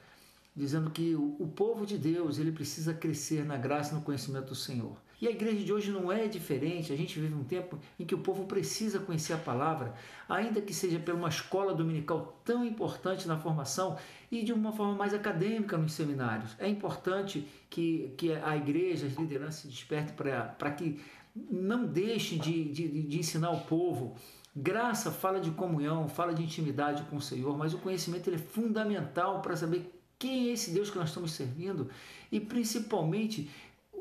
dizendo que o, o povo de Deus ele precisa crescer na graça e no conhecimento do Senhor. E a igreja de hoje não é diferente. A gente vive um tempo em que o povo precisa conhecer a palavra, ainda que seja por uma escola dominical tão importante na formação e de uma forma mais acadêmica nos seminários. É importante que, que a igreja, as lideranças se despertem para que não deixe de, de, de ensinar o povo Graça fala de comunhão, fala de intimidade com o Senhor, mas o conhecimento ele é fundamental para saber quem é esse Deus que nós estamos servindo e principalmente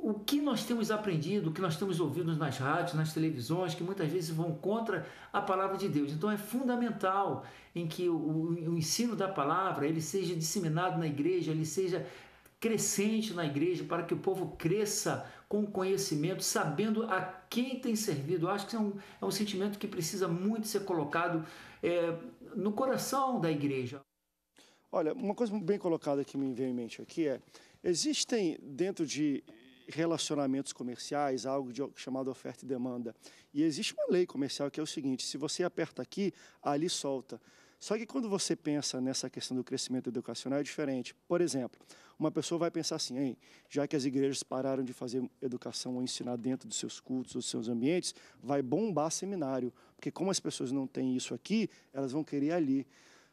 o que nós temos aprendido, o que nós temos ouvido nas rádios, nas televisões, que muitas vezes vão contra a palavra de Deus. Então é fundamental em que o, o ensino da palavra ele seja disseminado na igreja, ele seja crescente na igreja, para que o povo cresça com conhecimento, sabendo a quem tem servido. Eu acho que é um, é um sentimento que precisa muito ser colocado é, no coração da igreja. Olha, uma coisa bem colocada que me vem em mente aqui é: existem dentro de relacionamentos comerciais, algo de, chamado oferta e demanda. E existe uma lei comercial que é o seguinte: se você aperta aqui, ali solta. Só que quando você pensa nessa questão do crescimento educacional é diferente. Por exemplo, uma pessoa vai pensar assim, hein, já que as igrejas pararam de fazer educação ou ensinar dentro dos seus cultos, dos seus ambientes, vai bombar seminário, porque como as pessoas não têm isso aqui, elas vão querer ali.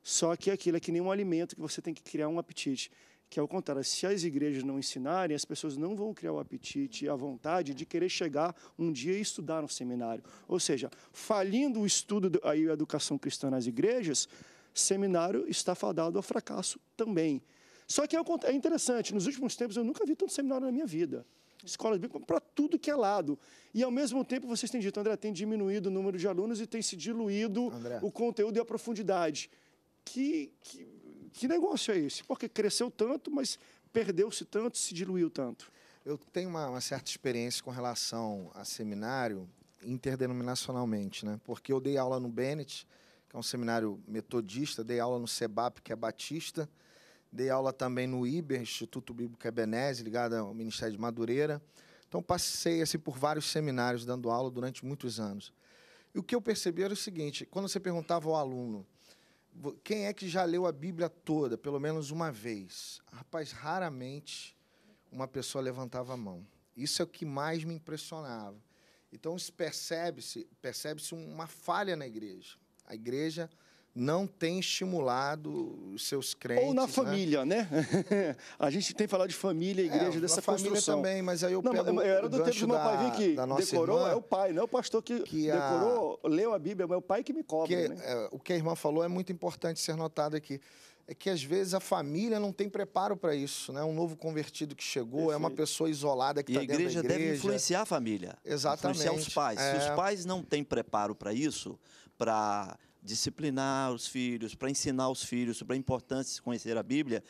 Só que aquilo é que nem um alimento que você tem que criar um apetite que ao é contrário, se as igrejas não ensinarem, as pessoas não vão criar o apetite e a vontade de querer chegar um dia e estudar no seminário. Ou seja, falindo o estudo aí a educação cristã nas igrejas, seminário está fadado ao fracasso também. Só que é, é interessante, nos últimos tempos eu nunca vi tanto seminário na minha vida. Escolas bíblicas para tudo que é lado. E ao mesmo tempo vocês têm dito, André, tem diminuído o número de alunos e tem se diluído André. o conteúdo e a profundidade. Que, que, que negócio é esse? Porque cresceu tanto, mas perdeu-se tanto, se diluiu tanto. Eu tenho uma, uma certa experiência com relação a seminário interdenominacionalmente, né? Porque eu dei aula no Bennett, que é um seminário metodista, dei aula no Sebap, que é batista, dei aula também no IBER, Instituto Bíblico Ebenezer, ligado ao Ministério de Madureira. Então passei assim por vários seminários dando aula durante muitos anos. E o que eu percebi era o seguinte, quando você perguntava ao aluno quem é que já leu a Bíblia toda, pelo menos uma vez? Rapaz, raramente uma pessoa levantava a mão. Isso é o que mais me impressionava. Então percebe-se percebe-se uma falha na igreja. A igreja não tem estimulado os seus crentes. Ou na né? família, né? né? a gente tem falado de família, é, igreja, é, dessa família construção. também, mas aí eu não, pego é, Era do tempo do meu pai, que decorou, irmã, é o pai, não é o pastor que, que decorou, a... leu a Bíblia, mas é o pai que me cobra. Que, né? é, o que a irmã falou é muito importante ser notado aqui. É que às vezes a família não tem preparo para isso, né? Um novo convertido que chegou Perfeito. é uma pessoa isolada que está dentro da igreja. E a igreja deve influenciar a família. Exatamente. Influenciar os pais. É... Se os é. pais não têm preparo para isso, para disciplinar os filhos, para ensinar os filhos sobre a importância de conhecer a Bíblia,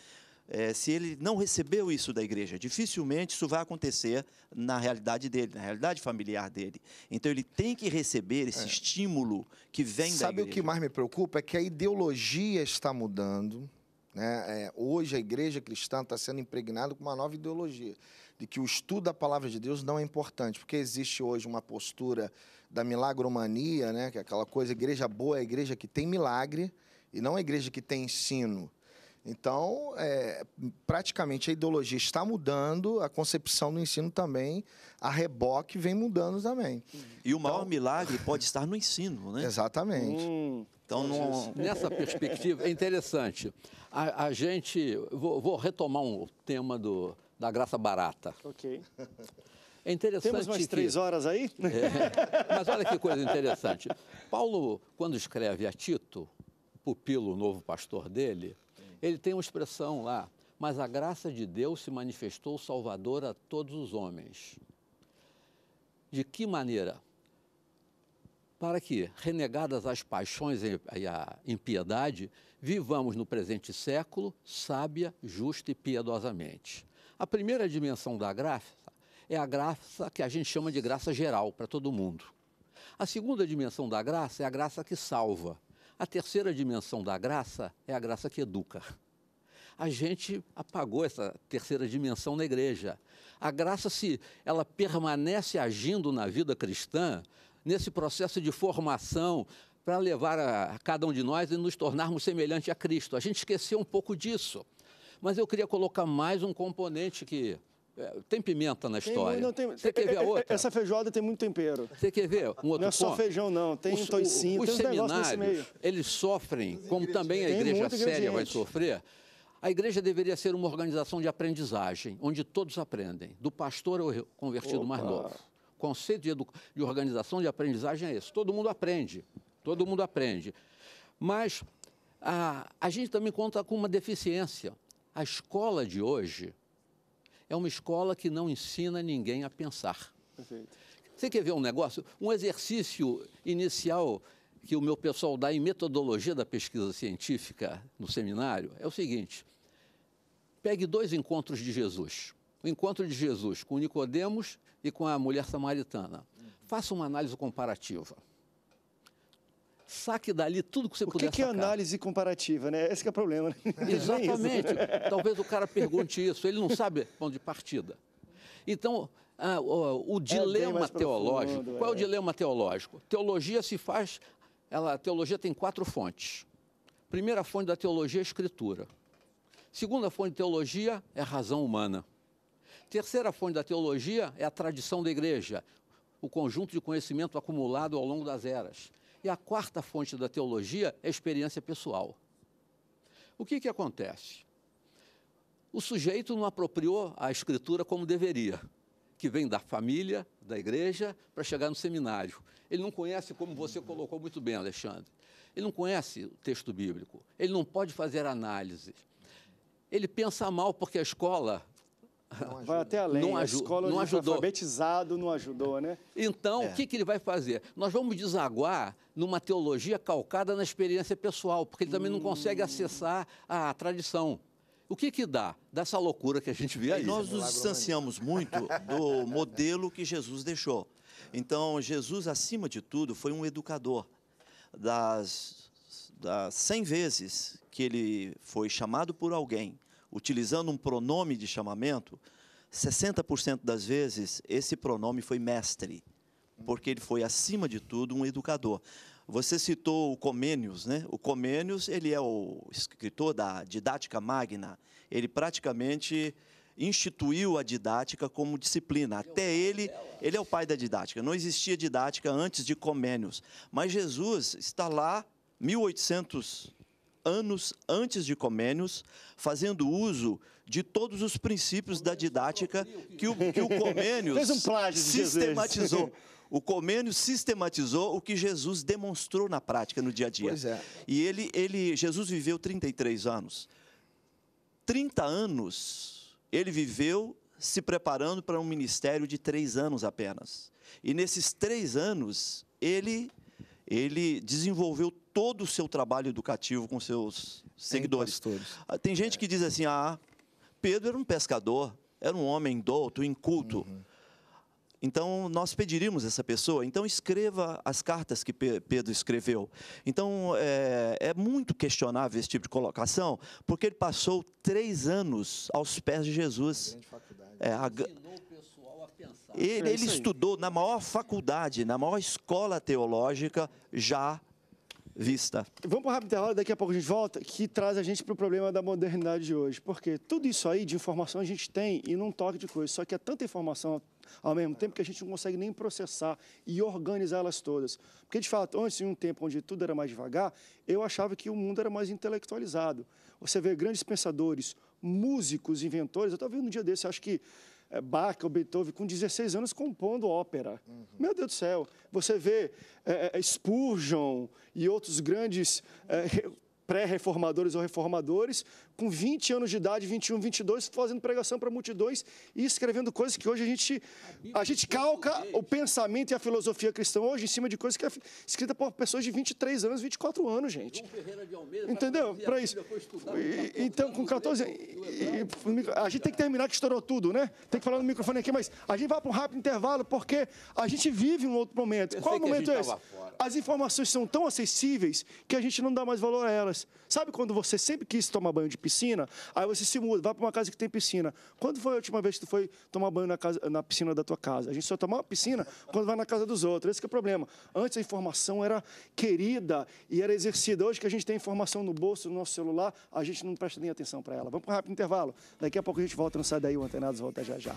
é, se ele não recebeu isso da igreja, dificilmente isso vai acontecer na realidade dele, na realidade familiar dele. Então ele tem que receber esse é. estímulo que vem Sabe da igreja. Sabe o que mais me preocupa? É que a ideologia está mudando. Né? É, hoje a igreja cristã está sendo impregnada com uma nova ideologia de que o estudo da palavra de Deus não é importante, porque existe hoje uma postura da milagromania, né? Que é aquela coisa, igreja boa é a igreja que tem milagre e não a igreja que tem ensino. Então, é, praticamente a ideologia está mudando, a concepção do ensino também, a reboque vem mudando também. E o maior então, milagre pode estar no ensino, né? Exatamente. Hum, então, não... Nessa perspectiva, é interessante. A, a gente. Vou, vou retomar um tema do, da graça barata. Ok. É interessante. Temos mais que... três horas aí? É. Mas olha que coisa interessante. Paulo, quando escreve a Tito, pupilo, o novo pastor dele, ele tem uma expressão lá. Mas a graça de Deus se manifestou salvadora a todos os homens. De que maneira? Para que, renegadas as paixões e a impiedade, vivamos no presente século sábia, justa e piedosamente. A primeira dimensão da graça é a graça que a gente chama de graça geral para todo mundo. A segunda dimensão da graça é a graça que salva. A terceira dimensão da graça é a graça que educa. A gente apagou essa terceira dimensão na igreja. A graça se ela permanece agindo na vida cristã, nesse processo de formação para levar a, cada um de nós e nos tornarmos semelhante a Cristo. A gente esqueceu um pouco disso. Mas eu queria colocar mais um componente que é, tem pimenta na história. Tem, não, tem, Você quer ver a é, é, outra? Essa feijoada tem muito tempero. Você quer ver um outro Não é só ponto? feijão, não. Tem os, toicinho, os tem seminários, eles sofrem, como também a igreja séria vai sofrer. A igreja deveria ser uma organização de aprendizagem, onde todos aprendem, do pastor ao convertido Opa. mais novo. O conceito de, de organização de aprendizagem é esse. Todo mundo aprende. Todo mundo aprende. Mas a, ah, a gente também conta com uma deficiência. A escola de hoje, é uma escola que não ensina ninguém a pensar. Perfeito. Você quer ver um negócio? Um exercício inicial que o meu pessoal dá em metodologia da pesquisa científica no seminário é o seguinte: pegue dois encontros de Jesus. O encontro de Jesus com Nicodemos e com a mulher samaritana. Faça uma análise comparativa saque dali tudo que você o puder O que, é análise comparativa, né? Esse é o problema. Né? Exatamente. Talvez o cara pergunte isso, ele não sabe onde partida. Então, ah, o, o, é dilema é teológico, profundo, qual é o é. dilema teológico? Teologia se faz, ela, a teologia tem quatro fontes. Primeira fonte da teologia é a escritura. Segunda fonte de teologia é a razão humana. Terceira fonte da teologia é a tradição da igreja, o conjunto de conhecimento acumulado ao longo das eras. E a quarta fonte da teologia é a experiência pessoal. O que, que acontece? O sujeito não apropriou a escritura como deveria, que vem da família, da igreja, para chegar no seminário. Ele não conhece, como você colocou muito bem, Alexandre, ele não conhece o texto bíblico, ele não pode fazer análise. Ele pensa mal porque a escola vai até além. Não a escola não ajudou. alfabetizado não ajudou, né? Então, é. o que, que ele vai fazer? Nós vamos desaguar numa teologia calcada na experiência pessoal, porque ele também hum. não consegue hum. acessar a, a tradição. O que que dá dessa loucura que a gente vê aí? Nós nos distanciamos muito do modelo que Jesus deixou. Então, Jesus, acima de tudo, foi um educador. Das, das 100 vezes que ele foi chamado por alguém utilizando um pronome de chamamento, 60% das vezes esse pronome foi mestre, porque ele foi, acima de tudo, um educador. Você citou o Comênios, né? O Comênios, ele é o escritor da Didática Magna. Ele praticamente instituiu a didática como disciplina. É Até ele, ele é o pai da didática. Não existia didática antes de Comênios. Mas Jesus está lá, 1800 anos antes de Comênios, fazendo uso de todos os princípios da didática que o, que o Comênios um sistematizou. O Comênios sistematizou o que Jesus demonstrou na prática, no dia a dia. Pois é. E ele, ele, Jesus viveu 33 anos. 30 anos ele viveu se preparando para um ministério de três anos apenas. E nesses três anos, ele, ele desenvolveu todo o seu trabalho educativo com seus seguidores. Ah, tem gente que diz assim: ah, Pedro era um pescador, era um homem douto, inculto. Uhum. Então, nós pediríamos essa pessoa, então escreva as cartas que Pedro escreveu. Então, é, é, muito questionável esse tipo de colocação, porque ele passou três anos aos pés de Jesus. É, a... Ele, é ele estudou na maior faculdade, na maior escola teológica, já vista. Vamos para o rápido intervalo, daqui a pouco a gente volta, que traz a gente para o problema da modernidade de hoje. Porque tudo isso aí de informação a gente tem e num toque de coisa, só que é tanta informação ao mesmo tempo que a gente não consegue nem processar e organizar elas todas. Porque, de fato, antes, em um tempo onde tudo era mais devagar, eu achava que o mundo era mais intelectualizado. Você vê grandes pensadores, músicos, inventores, eu estava vendo um dia desse, acho que é, Bach ou Beethoven com 16 anos compondo ópera. Uhum. Meu Deus do céu, você vê é, é Spurgeon e outros grandes é, pré-reformadores ou reformadores, com 20 anos de idade, 21, 22, fazendo pregação para multidões e escrevendo coisas que hoje a gente, a gente calca o pensamento e a filosofia cristã hoje em cima de coisas que é escrita por pessoas de 23 anos, 24 anos, gente. Entendeu? Para isso. Então, com 14 anos... A gente tem que terminar que estourou tudo, né? Tem que falar no microfone aqui, mas a gente vai para um rápido intervalo porque a gente vive um outro momento. Qual momento é esse? As informações são tão acessíveis que a gente não dá mais valor a elas. Sabe quando você sempre quis tomar banho de piscina? Aí você se muda, vai para uma casa que tem piscina. Quando foi a última vez que tu foi tomar banho na, casa, na piscina da tua casa? A gente só toma piscina quando vai na casa dos outros. Esse é o problema. Antes a informação era querida e era exercida. Hoje que a gente tem informação no bolso, no nosso celular, a gente não presta nem atenção para ela. Vamos para um rápido intervalo. Daqui a pouco a gente volta, não sai daí, o Antenados volta já já.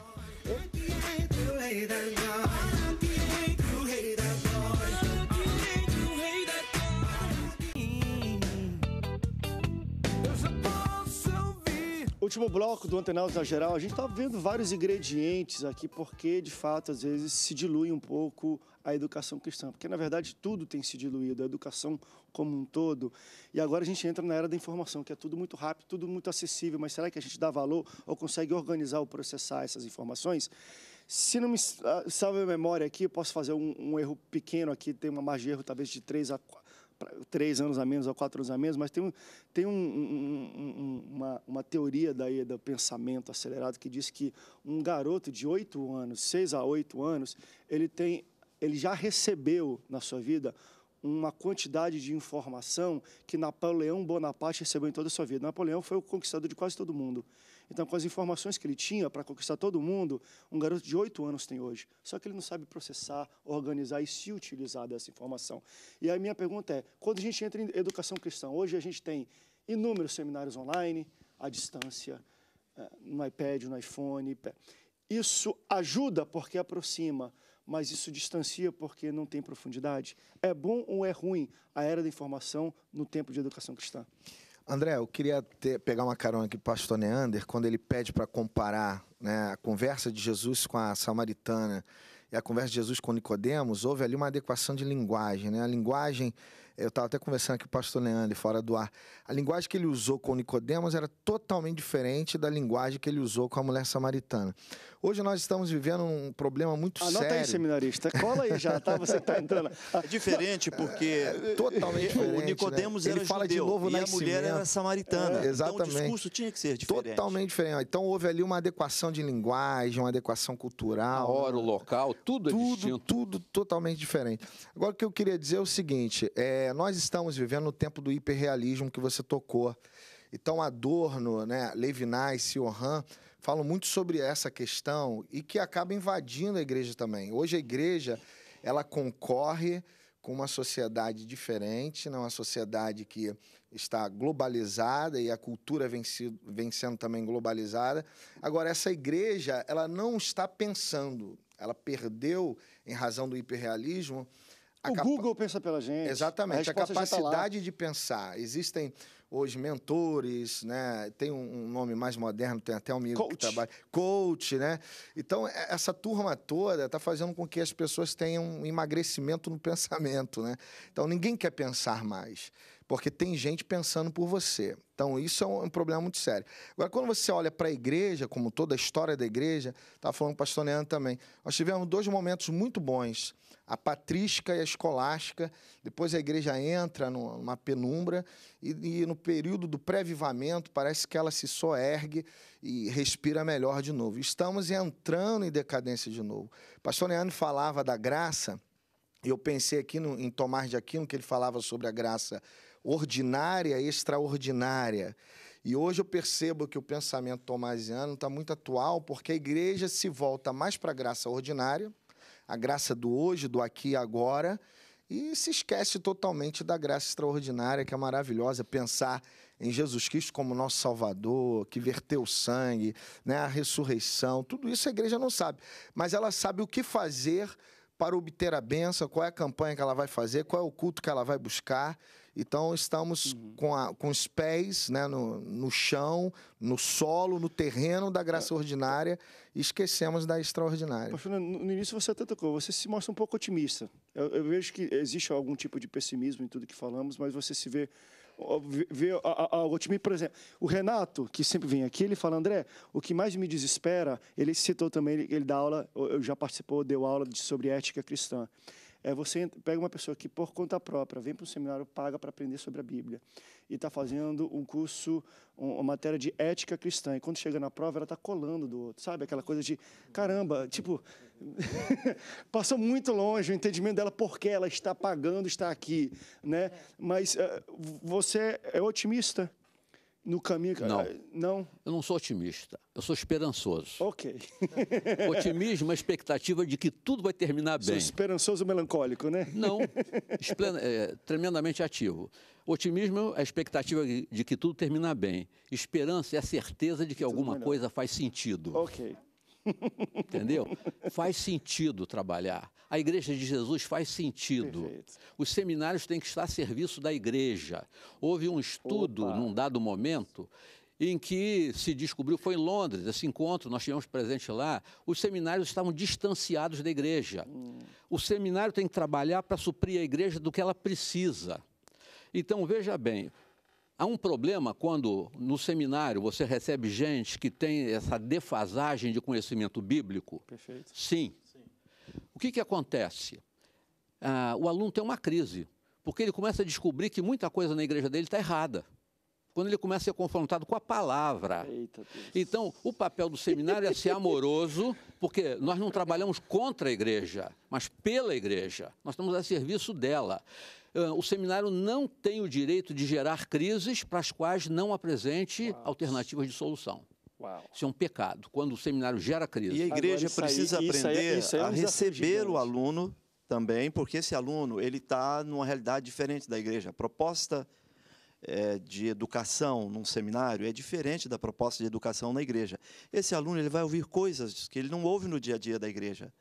Último bloco do Antenaus na geral, a gente está vendo vários ingredientes aqui, porque de fato às vezes se dilui um pouco a educação cristã, porque na verdade tudo tem se diluído, a educação como um todo. E agora a gente entra na era da informação, que é tudo muito rápido, tudo muito acessível, mas será que a gente dá valor ou consegue organizar ou processar essas informações? Se não me ah, salve a memória aqui, posso fazer um, um erro pequeno aqui, tem uma margem de erro talvez de 3 a 4 três anos a menos ou quatro anos a menos, mas tem, um, tem um, um, uma, uma, teoria daí do pensamento acelerado que diz que um garoto de oito anos, seis a oito anos, ele, tem, ele já recebeu na sua vida uma quantidade de informação que Napoleão Bonaparte recebeu em toda a sua vida. Napoleão foi o conquistador de quase todo mundo. Então, com as informações que ele tinha para conquistar todo mundo, um garoto de 8 anos tem hoje. Só que ele não sabe processar, organizar e se utilizar dessa informação. E a minha pergunta é: quando a gente entra em educação cristã, hoje a gente tem inúmeros seminários online, à distância, é, no iPad, no iPhone. Isso ajuda porque aproxima, mas isso distancia porque não tem profundidade. É bom ou é ruim a era da informação no tempo de educação cristã? André, eu queria ter, pegar uma carona aqui do pastor Neander, quando ele pede para comparar né, a conversa de Jesus com a samaritana e a conversa de Jesus com Nicodemos, houve ali uma adequação de linguagem. Né? A linguagem eu estava até conversando aqui com o pastor Leandro, fora do ar. A linguagem que ele usou com Nicodemos era totalmente diferente da linguagem que ele usou com a mulher samaritana. Hoje nós estamos vivendo um problema muito Anota sério. Anota aí, seminarista. Cola aí já, tá? Você está entrando. É diferente porque... É, é totalmente diferente, O né? Nicodemos né? era ele fala judeu de novo e nascimento. a mulher era samaritana. É, exatamente. Então o discurso tinha que ser diferente. Totalmente diferente. Então houve ali uma adequação de linguagem, uma adequação cultural. A hora, o local, tudo, é tudo é distinto. Tudo, tudo totalmente diferente. Agora o que eu queria dizer é o seguinte, é é, nós estamos vivendo o tempo do hiperrealismo que você tocou. Então, Adorno, né, Levinas, Johan falam muito sobre essa questão e que acaba invadindo a igreja também. Hoje a igreja ela concorre com uma sociedade diferente, né, uma sociedade que está globalizada e a cultura vem, vem sendo também globalizada. Agora, essa igreja ela não está pensando, ela perdeu, em razão do hiperrealismo, o capa... Google pensa pela gente. Exatamente, a, a tá capacidade tá de pensar. Existem hoje mentores, né? Tem um, nome mais moderno, tem até um amigo coach. que trabalha. Coach, né? Então, é, essa turma toda está fazendo com que as pessoas tenham um emagrecimento no pensamento, né? Então, ninguém quer pensar mais porque tem gente pensando por você. Então, isso é um, é um problema muito sério. Agora, quando você olha para a igreja, como toda a história da igreja, estava falando com o pastor Neano também, nós tivemos dois momentos muito bons, a patrística e a escolástica. Depois a igreja entra numa penumbra e, e no período do pré vivamento parece que ela se soergue e respira melhor de novo. Estamos entrando em decadência de novo. O pastor Neano falava da graça, e eu pensei aqui no, em Tomás de Aquino, que ele falava sobre a graça ordinária extraordinária. E hoje eu percebo que o pensamento tomasiano está muito atual, porque a igreja se volta mais para a graça ordinária, a graça do hoje, do aqui e agora, e se esquece totalmente da graça extraordinária, que é maravilhosa, pensar em Jesus Cristo como nosso Salvador, que verteu o sangue, né, a ressurreição, tudo isso a igreja não sabe, mas ela sabe o que fazer para obter a benção, qual é a campanha que ela vai fazer, qual é o culto que ela vai buscar. Então estamos uhum. com, a, com os pés né, no, no chão, no solo, no terreno da graça é. ordinária e esquecemos da extraordinária. Fernando, no início você até tocou, você se mostra um pouco otimista. Eu, eu, vejo que existe algum tipo de pessimismo em tudo que falamos, mas você se vê vê algo otimista, por exemplo, o Renato, que sempre vem aqui, ele fala, André, o que mais me desespera, ele citou também, ele, ele dá aula, eu já participou, deu aula de, sobre ética cristã. É, você pega uma pessoa que, por conta própria, vem para um seminário, paga para aprender sobre a Bíblia, e está fazendo um curso, um, uma matéria de ética cristã, e quando chega na prova, ela está colando do outro, sabe? Aquela coisa de, caramba, tipo, passou muito longe o entendimento dela, porque ela está pagando, está aqui, né? Mas uh, você é otimista, no caminho. Não. não. Eu não sou otimista. Eu sou esperançoso. Ok. Otimismo é a expectativa de que tudo vai terminar bem. Sou esperançoso melancólico, né? Não. Esplen é, tremendamente ativo. Otimismo é a expectativa de que tudo termina bem. Esperança é a certeza de que tudo alguma melhor. coisa faz sentido. Ok. Entendeu? Faz sentido trabalhar. A igreja de Jesus faz sentido. Perfeito. Os seminários têm que estar a serviço da igreja. Houve um estudo Opa. num dado momento em que se descobriu, foi em Londres, esse encontro, nós tivemos presente lá, os seminários estavam distanciados da igreja. Hum. O seminário tem que trabalhar para suprir a igreja do que ela precisa. Então, veja bem, Há um problema quando no seminário você recebe gente que tem essa defasagem de conhecimento bíblico? Perfeito. Sim. O que, que acontece? Ah, o aluno tem uma crise, porque ele começa a descobrir que muita coisa na igreja dele está errada. Quando ele começa a ser confrontado com a palavra. Eita, então, o papel do seminário é ser amoroso, porque nós não trabalhamos contra a igreja, mas pela igreja. Nós estamos a serviço dela. Ah, o seminário não tem o direito de gerar crises para as quais não apresente alternativas de solução. Uau. Isso é um pecado, quando o seminário gera crise. E a igreja Agora, precisa aí, é- aprender isso aí, isso aí é um a receber o aluno também, porque esse aluno ele está numa realidade diferente da igreja. A proposta é, de educação num seminário é diferente da proposta de educação na igreja. Esse aluno ele vai ouvir coisas que ele não ouve no dia a dia da igreja.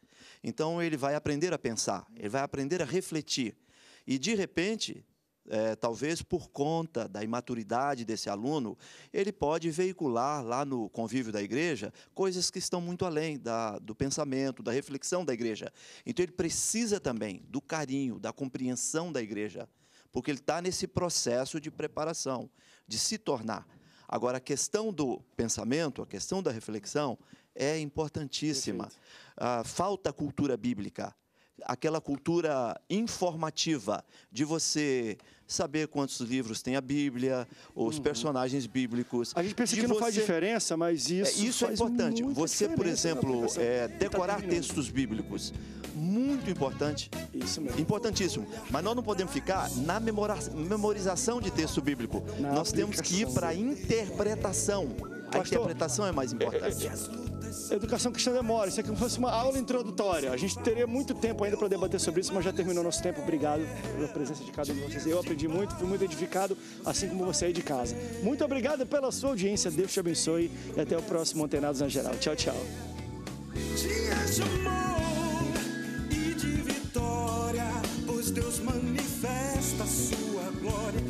Então ele vai aprender a pensar, ele vai aprender a refletir. E de repente é, talvez por conta da imaturidade desse aluno, ele pode veicular lá no convívio da igreja coisas que estão muito além da, do pensamento, da reflexão da igreja. Então, ele precisa também do carinho, da compreensão da igreja, porque ele está nesse processo de preparação, de se tornar. Agora, a questão do pensamento, a questão da reflexão é importantíssima. Ah, falta cultura bíblica aquela cultura informativa de você saber quantos livros tem a Bíblia, os uhum. personagens bíblicos. A gente pensa que não faz diferença, mas é, isso. É, isso é importante. Você, por exemplo, é, tá decorar tá textos bíblicos. Muito importante. Isso mesmo. Importantíssimo. Mas nós não podemos ficar na memorização de texto bíblico. Na nós temos que ir para a interpretação. A interpretação é mais importante. É, é. Educação cristã demora, isso é como se fosse uma aula introdutória. A gente teria muito tempo ainda para debater sobre isso, mas já terminou nosso tempo. Obrigado pela presença de cada um de vocês. Eu aprendi muito, fui muito edificado, assim como você aí de casa. Muito obrigado pela sua audiência, Deus te abençoe e até o próximo Antenados na Geral. Tchau, tchau. Dias de amor e de vitória, pois Deus manifesta a sua glória.